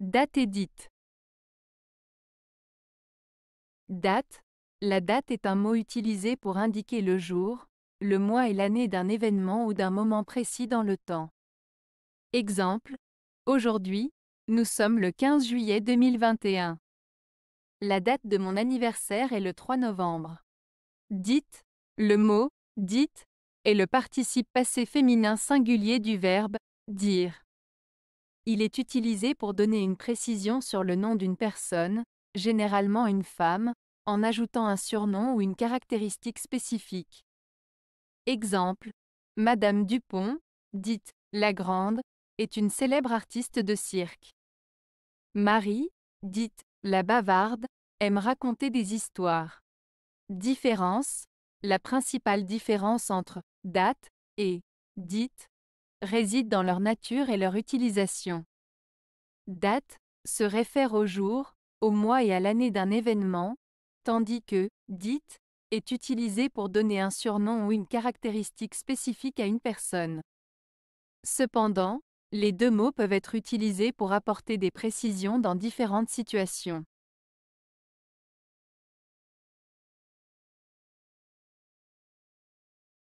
Date et dite Date. La date est un mot utilisé pour indiquer le jour, le mois et l'année d'un événement ou d'un moment précis dans le temps. Exemple. Aujourd'hui, nous sommes le 15 juillet 2021. La date de mon anniversaire est le 3 novembre. Dite, le mot, dite, est le participe passé féminin singulier du verbe, dire. Il est utilisé pour donner une précision sur le nom d'une personne, généralement une femme, en ajoutant un surnom ou une caractéristique spécifique. Exemple. Madame Dupont, dite La Grande, est une célèbre artiste de cirque. Marie, dite La Bavarde, aime raconter des histoires. Différence. La principale différence entre date et dite réside dans leur nature et leur utilisation. Date se réfère au jour, au mois et à l'année d'un événement, tandis que dite est utilisé pour donner un surnom ou une caractéristique spécifique à une personne. Cependant, les deux mots peuvent être utilisés pour apporter des précisions dans différentes situations.